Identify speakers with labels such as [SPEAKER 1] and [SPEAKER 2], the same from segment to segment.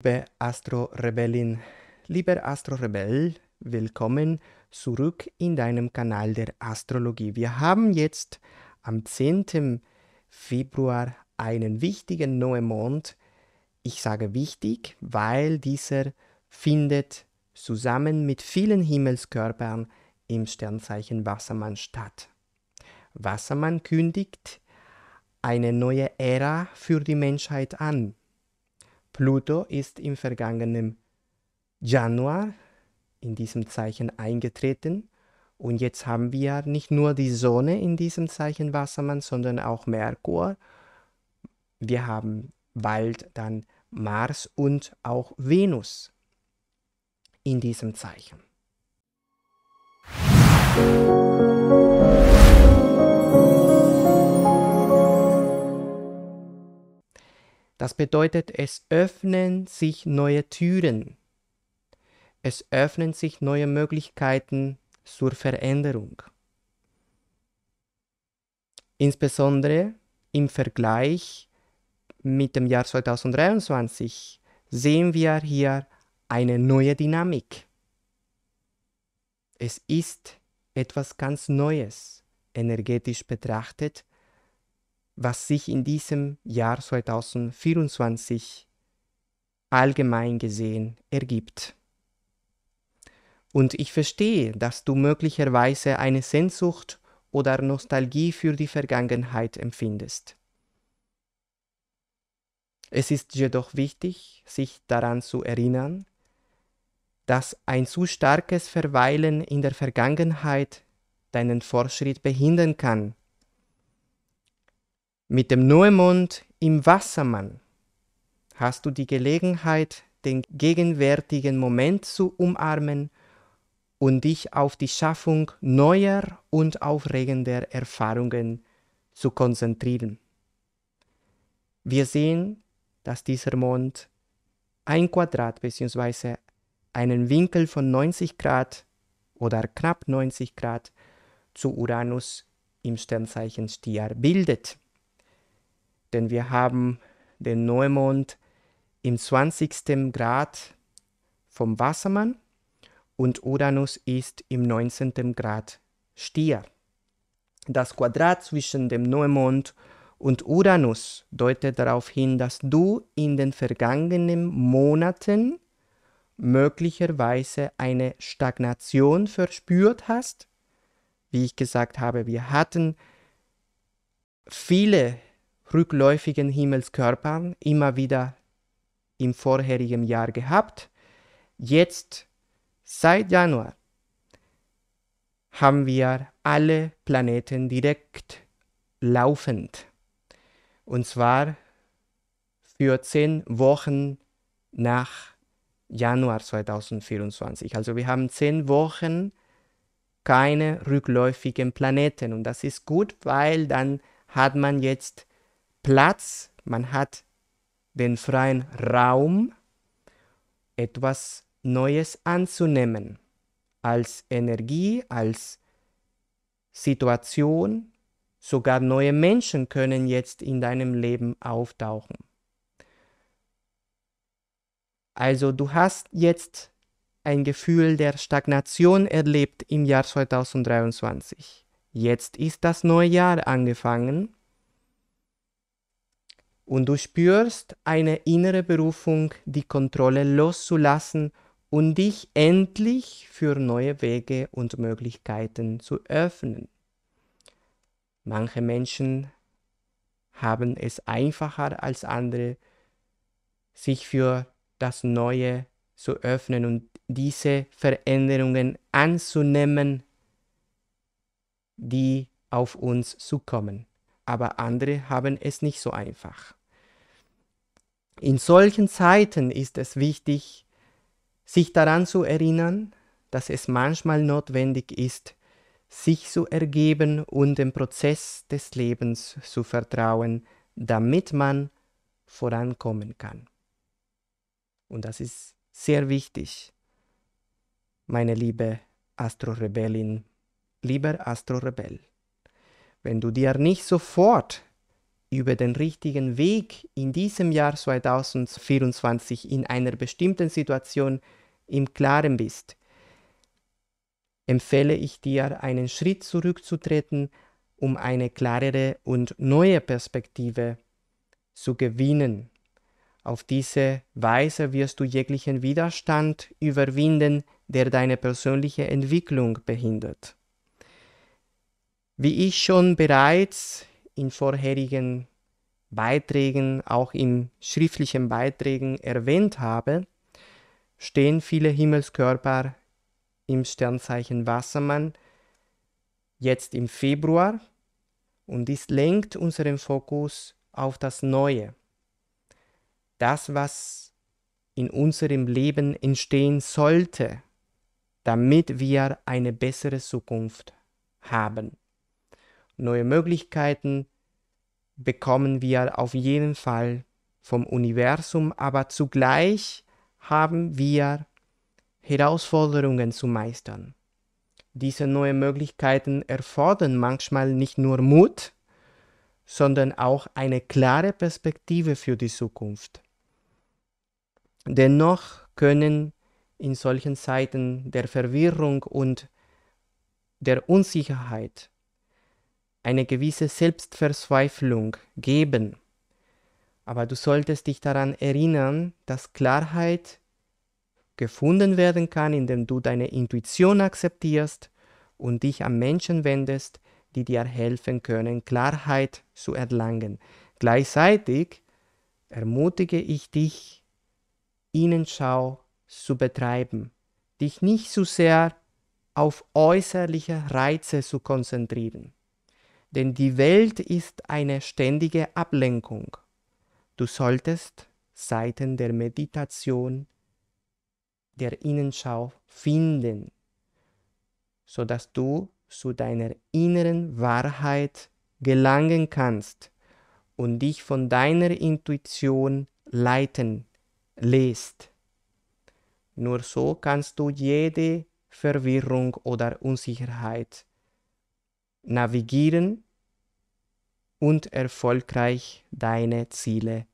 [SPEAKER 1] Liebe Astro-Rebellin, lieber Astro-Rebell, willkommen zurück in deinem Kanal der Astrologie. Wir haben jetzt am 10. Februar einen wichtigen Neumond. Ich sage wichtig, weil dieser findet zusammen mit vielen Himmelskörpern im Sternzeichen Wassermann statt. Wassermann kündigt eine neue Ära für die Menschheit an. Pluto ist im vergangenen Januar in diesem Zeichen eingetreten. Und jetzt haben wir nicht nur die Sonne in diesem Zeichen Wassermann, sondern auch Merkur. Wir haben bald dann Mars und auch Venus in diesem Zeichen. Das bedeutet, es öffnen sich neue Türen. Es öffnen sich neue Möglichkeiten zur Veränderung. Insbesondere im Vergleich mit dem Jahr 2023 sehen wir hier eine neue Dynamik. Es ist etwas ganz Neues, energetisch betrachtet, was sich in diesem Jahr 2024 allgemein gesehen ergibt. Und ich verstehe, dass du möglicherweise eine Sehnsucht oder Nostalgie für die Vergangenheit empfindest. Es ist jedoch wichtig, sich daran zu erinnern, dass ein zu starkes Verweilen in der Vergangenheit deinen Fortschritt behindern kann mit dem Neumond im Wassermann hast du die Gelegenheit, den gegenwärtigen Moment zu umarmen und dich auf die Schaffung neuer und aufregender Erfahrungen zu konzentrieren. Wir sehen, dass dieser Mond ein Quadrat bzw. einen Winkel von 90 Grad oder knapp 90 Grad zu Uranus im Sternzeichen Stier bildet denn wir haben den Neumond im 20. Grad vom Wassermann und Uranus ist im 19. Grad Stier. Das Quadrat zwischen dem Neumond und Uranus deutet darauf hin, dass du in den vergangenen Monaten möglicherweise eine Stagnation verspürt hast. Wie ich gesagt habe, wir hatten viele rückläufigen Himmelskörpern immer wieder im vorherigen Jahr gehabt. Jetzt, seit Januar, haben wir alle Planeten direkt laufend. Und zwar für zehn Wochen nach Januar 2024. Also wir haben zehn Wochen keine rückläufigen Planeten. Und das ist gut, weil dann hat man jetzt Platz, man hat den freien Raum, etwas Neues anzunehmen, als Energie, als Situation, sogar neue Menschen können jetzt in deinem Leben auftauchen. Also du hast jetzt ein Gefühl der Stagnation erlebt im Jahr 2023. Jetzt ist das neue Jahr angefangen und du spürst eine innere Berufung, die Kontrolle loszulassen und dich endlich für neue Wege und Möglichkeiten zu öffnen. Manche Menschen haben es einfacher als andere, sich für das Neue zu öffnen und diese Veränderungen anzunehmen, die auf uns zukommen. Aber andere haben es nicht so einfach. In solchen Zeiten ist es wichtig, sich daran zu erinnern, dass es manchmal notwendig ist, sich zu ergeben und dem Prozess des Lebens zu vertrauen, damit man vorankommen kann. Und das ist sehr wichtig, meine liebe Astro-Rebellin, lieber Astro-Rebell. Wenn du dir nicht sofort über den richtigen Weg in diesem Jahr 2024 in einer bestimmten Situation im Klaren bist, empfehle ich dir, einen Schritt zurückzutreten, um eine klarere und neue Perspektive zu gewinnen. Auf diese Weise wirst du jeglichen Widerstand überwinden, der deine persönliche Entwicklung behindert. Wie ich schon bereits in vorherigen Beiträgen, auch in schriftlichen Beiträgen erwähnt habe, stehen viele Himmelskörper im Sternzeichen Wassermann jetzt im Februar und dies lenkt unseren Fokus auf das Neue, das, was in unserem Leben entstehen sollte, damit wir eine bessere Zukunft haben neue Möglichkeiten bekommen wir auf jeden Fall vom Universum, aber zugleich haben wir Herausforderungen zu meistern. Diese neuen Möglichkeiten erfordern manchmal nicht nur Mut, sondern auch eine klare Perspektive für die Zukunft. Dennoch können in solchen Zeiten der Verwirrung und der Unsicherheit eine gewisse Selbstverzweiflung geben. Aber du solltest dich daran erinnern, dass Klarheit gefunden werden kann, indem du deine Intuition akzeptierst und dich an Menschen wendest, die dir helfen können, Klarheit zu erlangen. Gleichzeitig ermutige ich dich, Innenschau zu betreiben, dich nicht zu sehr auf äußerliche Reize zu konzentrieren denn die Welt ist eine ständige Ablenkung. Du solltest Seiten der Meditation, der Innenschau finden, sodass du zu deiner inneren Wahrheit gelangen kannst und dich von deiner Intuition leiten lässt. Nur so kannst du jede Verwirrung oder Unsicherheit navigieren und erfolgreich deine Ziele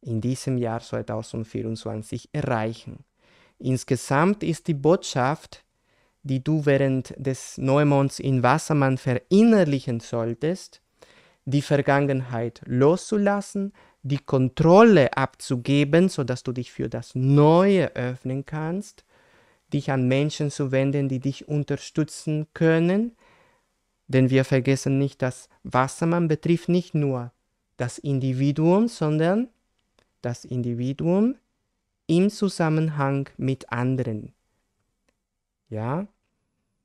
[SPEAKER 1] in diesem Jahr 2024 erreichen. Insgesamt ist die Botschaft, die du während des Neumonds in Wassermann verinnerlichen solltest, die Vergangenheit loszulassen, die Kontrolle abzugeben, sodass du dich für das Neue öffnen kannst, dich an Menschen zu wenden, die dich unterstützen können, denn wir vergessen nicht, dass Wassermann betrifft nicht nur das Individuum, sondern das Individuum im Zusammenhang mit anderen. Ja,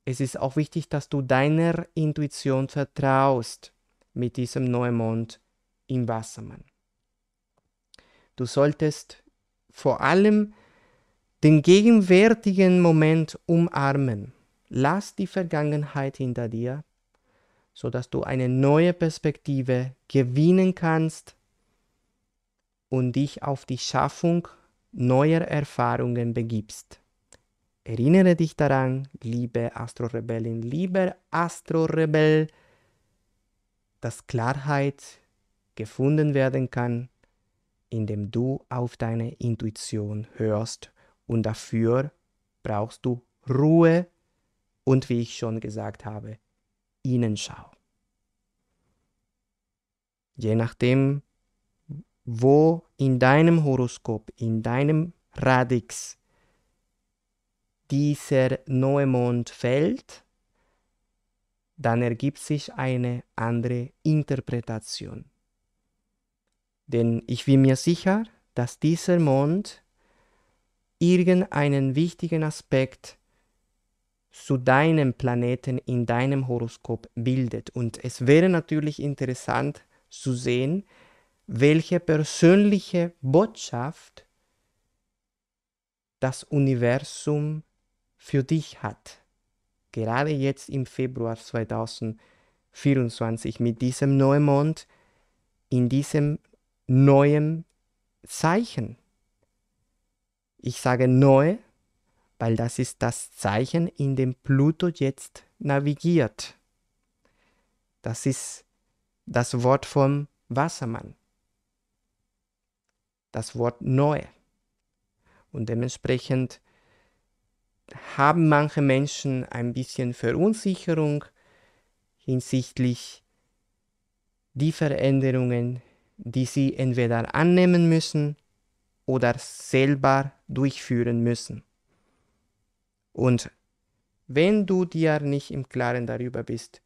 [SPEAKER 1] es ist auch wichtig, dass du deiner Intuition vertraust mit diesem Neumond im Wassermann. Du solltest vor allem den gegenwärtigen Moment umarmen. Lass die Vergangenheit hinter dir, sodass du eine neue Perspektive gewinnen kannst und dich auf die Schaffung neuer Erfahrungen begibst. Erinnere dich daran, liebe Astrorebellin, lieber Astrorebell, dass Klarheit gefunden werden kann, indem du auf deine Intuition hörst und dafür brauchst du Ruhe und wie ich schon gesagt habe, ihnen schaue. Je nachdem, wo in deinem Horoskop, in deinem Radix dieser neue Mond fällt, dann ergibt sich eine andere Interpretation. Denn ich bin mir sicher, dass dieser Mond irgendeinen wichtigen Aspekt zu deinem Planeten in deinem Horoskop bildet. Und es wäre natürlich interessant zu sehen, welche persönliche Botschaft das Universum für dich hat. Gerade jetzt im Februar 2024 mit diesem Neumond in diesem neuen Zeichen. Ich sage neu, weil das ist das Zeichen, in dem Pluto jetzt navigiert. Das ist das Wort vom Wassermann, das Wort Neue. Und dementsprechend haben manche Menschen ein bisschen Verunsicherung hinsichtlich die Veränderungen, die sie entweder annehmen müssen oder selber durchführen müssen. Und wenn du dir nicht im Klaren darüber bist,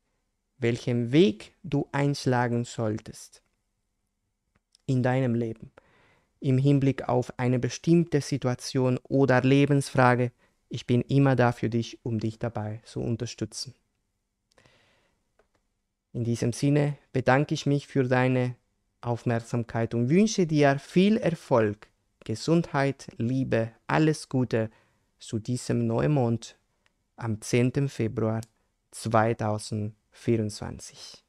[SPEAKER 1] welchen Weg du einschlagen solltest in deinem Leben im Hinblick auf eine bestimmte Situation oder Lebensfrage, ich bin immer da für dich, um dich dabei zu unterstützen. In diesem Sinne bedanke ich mich für deine Aufmerksamkeit und wünsche dir viel Erfolg, Gesundheit, Liebe, alles Gute zu diesem Neumond am 10. Februar 2024.